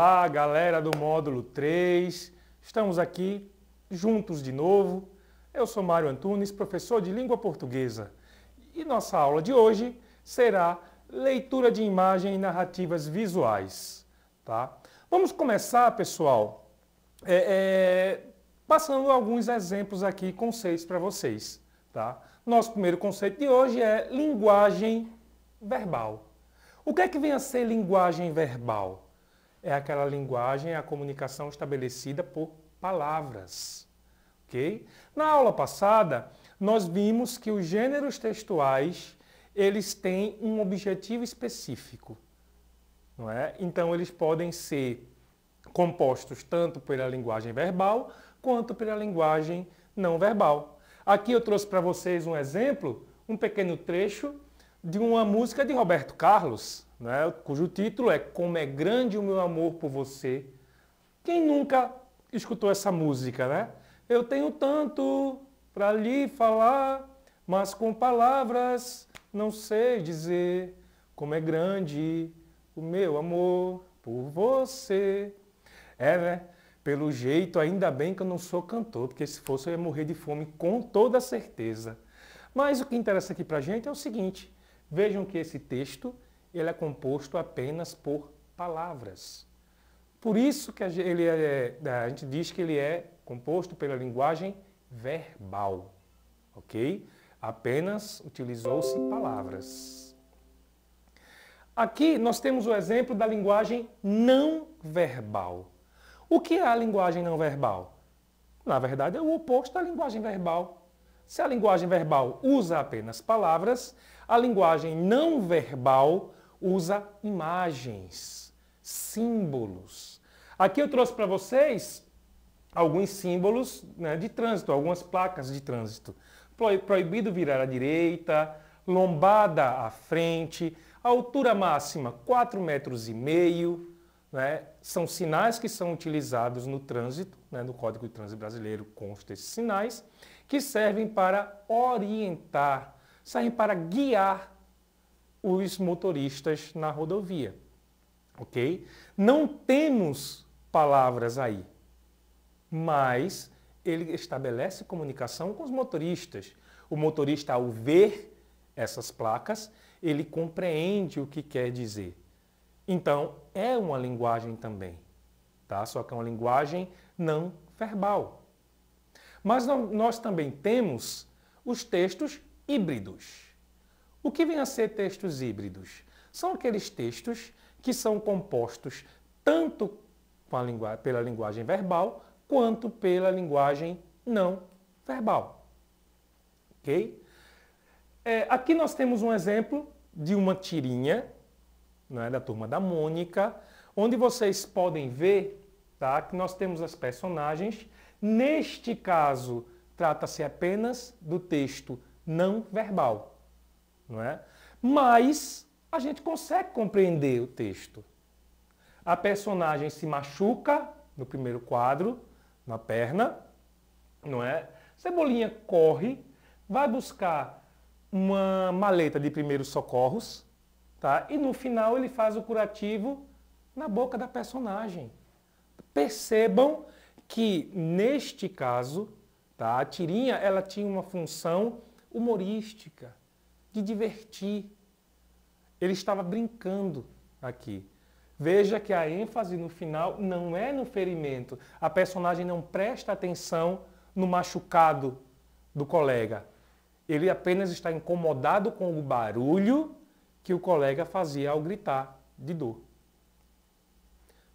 Olá, galera do módulo 3. Estamos aqui juntos de novo. Eu sou Mário Antunes, professor de língua portuguesa. E nossa aula de hoje será leitura de imagem e narrativas visuais. Tá? Vamos começar, pessoal, é, é, passando alguns exemplos aqui, conceitos para vocês. Tá? Nosso primeiro conceito de hoje é linguagem verbal. O que é que vem a ser linguagem verbal? é aquela linguagem, a comunicação estabelecida por palavras. Ok? Na aula passada, nós vimos que os gêneros textuais, eles têm um objetivo específico. Não é? Então, eles podem ser compostos tanto pela linguagem verbal quanto pela linguagem não verbal. Aqui eu trouxe para vocês um exemplo, um pequeno trecho de uma música de Roberto Carlos, né, cujo título é Como é Grande o Meu Amor por Você. Quem nunca escutou essa música, né? Eu tenho tanto para lhe falar, mas com palavras não sei dizer como é grande o meu amor por você. É, né? Pelo jeito, ainda bem que eu não sou cantor, porque se fosse eu ia morrer de fome com toda certeza. Mas o que interessa aqui pra gente é o seguinte: vejam que esse texto ele é composto apenas por palavras. Por isso que ele é, é, a gente diz que ele é composto pela linguagem verbal, ok? Apenas utilizou-se palavras. Aqui nós temos o exemplo da linguagem não verbal. O que é a linguagem não verbal? Na verdade, é o oposto à linguagem verbal. Se a linguagem verbal usa apenas palavras, a linguagem não verbal usa imagens, símbolos. Aqui eu trouxe para vocês alguns símbolos né, de trânsito, algumas placas de trânsito. Proibido virar à direita, lombada à frente, altura máxima 4 metros e meio. Né, são sinais que são utilizados no trânsito, né, no Código de Trânsito Brasileiro consta esses sinais, que servem para orientar, servem para guiar os motoristas na rodovia. Ok? Não temos palavras aí, mas ele estabelece comunicação com os motoristas. O motorista, ao ver essas placas, ele compreende o que quer dizer. Então, é uma linguagem também, tá? Só que é uma linguagem não verbal. Mas nós também temos os textos híbridos. O que vem a ser textos híbridos? São aqueles textos que são compostos tanto lingu pela linguagem verbal quanto pela linguagem não verbal. Ok? É, aqui nós temos um exemplo de uma tirinha né, da turma da Mônica, onde vocês podem ver tá, que nós temos as personagens. Neste caso, trata-se apenas do texto não verbal não é? Mas a gente consegue compreender o texto. A personagem se machuca no primeiro quadro, na perna, não é? Cebolinha corre, vai buscar uma maleta de primeiros socorros, tá? E no final ele faz o curativo na boca da personagem. Percebam que neste caso, tá? A tirinha ela tinha uma função humorística que divertir. Ele estava brincando aqui. Veja que a ênfase no final não é no ferimento. A personagem não presta atenção no machucado do colega. Ele apenas está incomodado com o barulho que o colega fazia ao gritar de dor.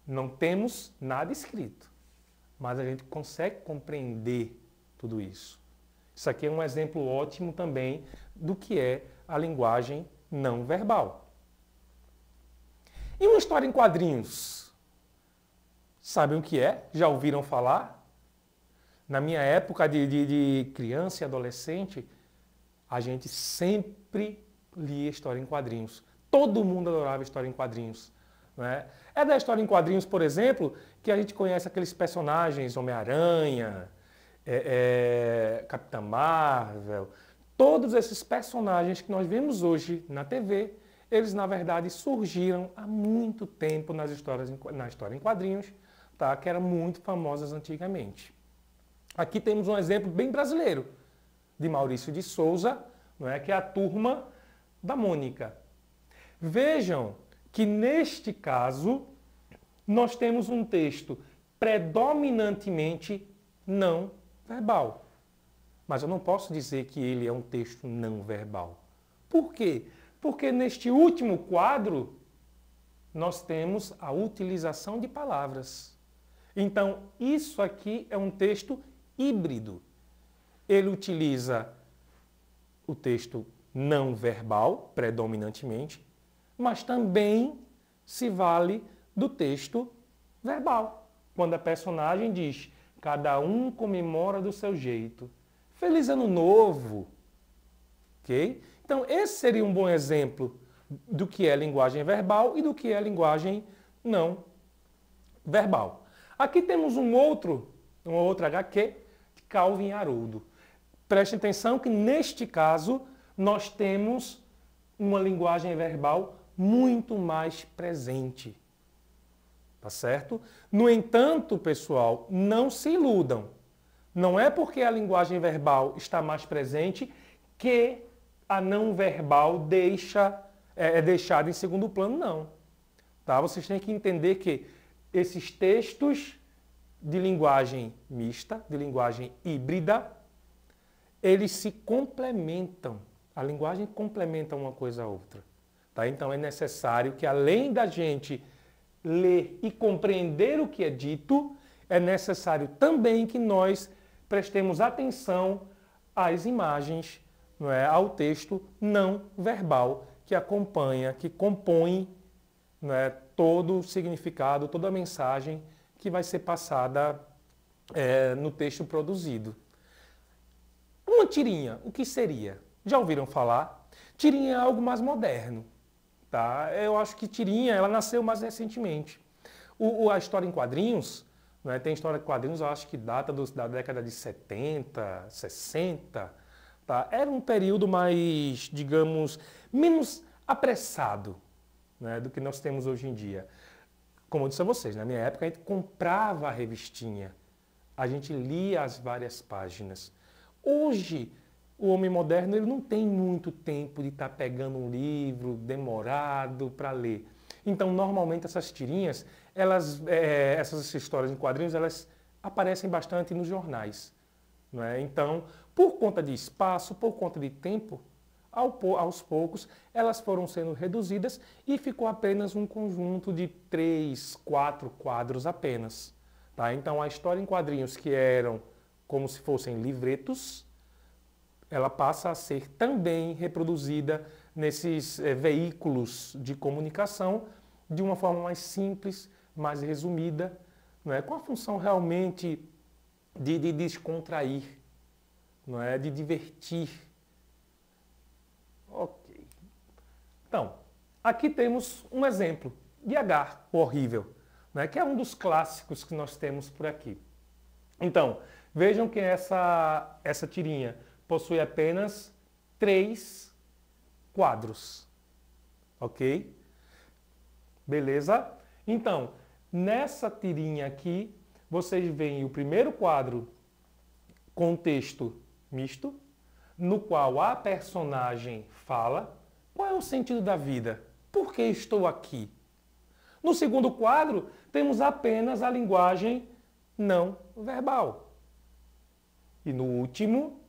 Não temos nada escrito, mas a gente consegue compreender tudo isso. Isso aqui é um exemplo ótimo também do que é a linguagem não verbal. E uma história em quadrinhos? Sabem o que é? Já ouviram falar? Na minha época de, de, de criança e adolescente, a gente sempre lia história em quadrinhos. Todo mundo adorava história em quadrinhos. Né? É da história em quadrinhos, por exemplo, que a gente conhece aqueles personagens Homem-Aranha, é, é, Capitã Marvel, Todos esses personagens que nós vemos hoje na TV, eles na verdade surgiram há muito tempo nas histórias na história em quadrinhos, tá? Que eram muito famosas antigamente. Aqui temos um exemplo bem brasileiro de Maurício de Souza, não é que é a turma da Mônica. Vejam que neste caso nós temos um texto predominantemente não verbal. Mas eu não posso dizer que ele é um texto não verbal. Por quê? Porque neste último quadro nós temos a utilização de palavras. Então, isso aqui é um texto híbrido. Ele utiliza o texto não verbal, predominantemente, mas também se vale do texto verbal, quando a personagem diz: cada um comemora do seu jeito. Feliz Ano Novo. Ok? Então, esse seria um bom exemplo do que é linguagem verbal e do que é linguagem não verbal. Aqui temos um outro, uma outra HQ de Calvin Haroldo. Preste atenção que neste caso nós temos uma linguagem verbal muito mais presente. Tá certo? No entanto, pessoal, não se iludam. Não é porque a linguagem verbal está mais presente que a não verbal deixa, é, é deixada em segundo plano, não. Tá? Vocês têm que entender que esses textos de linguagem mista, de linguagem híbrida, eles se complementam. A linguagem complementa uma coisa a outra. Tá? Então é necessário que, além da gente ler e compreender o que é dito, é necessário também que nós prestemos atenção às imagens, não é, ao texto não verbal que acompanha, que compõe não é, todo o significado, toda a mensagem que vai ser passada é, no texto produzido. Uma tirinha, o que seria? Já ouviram falar? Tirinha é algo mais moderno. Tá? Eu acho que tirinha ela nasceu mais recentemente. O, o a história em quadrinhos né? Tem história de quadrinhos, eu acho que data dos, da década de 70, 60. Tá? Era um período mais, digamos, menos apressado né, do que nós temos hoje em dia. Como eu disse a vocês, na minha época a gente comprava a revistinha, a gente lia as várias páginas. Hoje, o homem moderno ele não tem muito tempo de estar tá pegando um livro demorado para ler. Então, normalmente essas tirinhas, elas, é, essas histórias em quadrinhos, elas aparecem bastante nos jornais. Né? Então, por conta de espaço, por conta de tempo, aos poucos elas foram sendo reduzidas e ficou apenas um conjunto de três, quatro quadros apenas. Tá? Então, a história em quadrinhos que eram como se fossem livretos, ela passa a ser também reproduzida nesses é, veículos de comunicação de uma forma mais simples, mais resumida, não é? com a função realmente de, de descontrair, não é? de divertir. Ok. Então, aqui temos um exemplo de H, o horrível, né, que é um dos clássicos que nós temos por aqui. Então, vejam que essa, essa tirinha possui apenas três quadros. Ok? Beleza? Então, nessa tirinha aqui, vocês veem o primeiro quadro com texto misto, no qual a personagem fala qual é o sentido da vida, por que estou aqui. No segundo quadro, temos apenas a linguagem não verbal. E no último,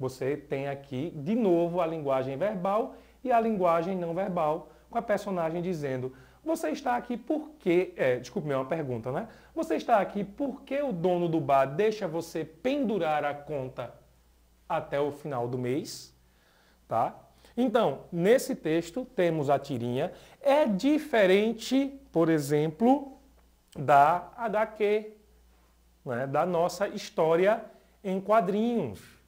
você tem aqui, de novo, a linguagem verbal e a linguagem não verbal, com a personagem dizendo: Você está aqui porque. É, desculpe, é uma pergunta, né? Você está aqui porque o dono do bar deixa você pendurar a conta até o final do mês, tá? Então, nesse texto temos a tirinha. É diferente, por exemplo, da HQ, né? da nossa história em quadrinhos.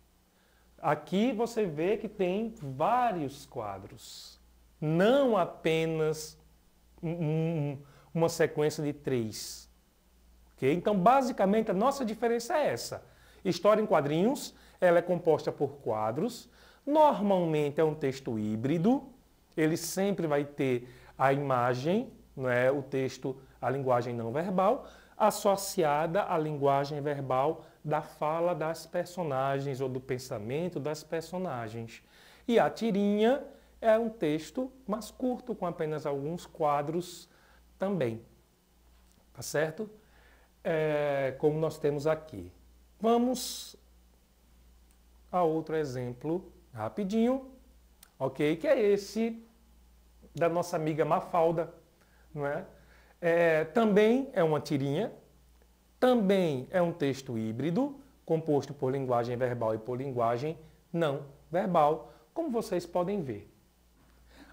Aqui você vê que tem vários quadros, não apenas um, uma sequência de três. Okay? Então, basicamente, a nossa diferença é essa. História em quadrinhos, ela é composta por quadros, normalmente é um texto híbrido, ele sempre vai ter a imagem, não é, o texto, a linguagem não verbal, associada à linguagem verbal da fala das personagens ou do pensamento das personagens. E a tirinha é um texto mais curto, com apenas alguns quadros também. Tá certo? É, como nós temos aqui. Vamos a outro exemplo rapidinho, ok? Que é esse da nossa amiga Mafalda, não é? é também é uma tirinha, também é um texto híbrido, composto por linguagem verbal e por linguagem não verbal, como vocês podem ver.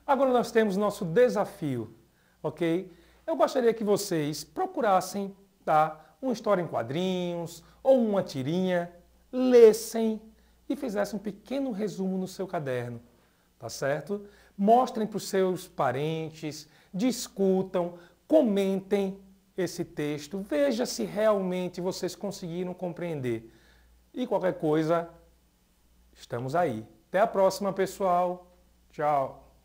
Agora nós temos nosso desafio, ok? Eu gostaria que vocês procurassem, tá? Uma história em quadrinhos ou uma tirinha, lessem e fizessem um pequeno resumo no seu caderno, tá certo? Mostrem para os seus parentes, discutam, comentem, esse texto, veja se realmente vocês conseguiram compreender. E qualquer coisa, estamos aí. Até a próxima, pessoal. Tchau.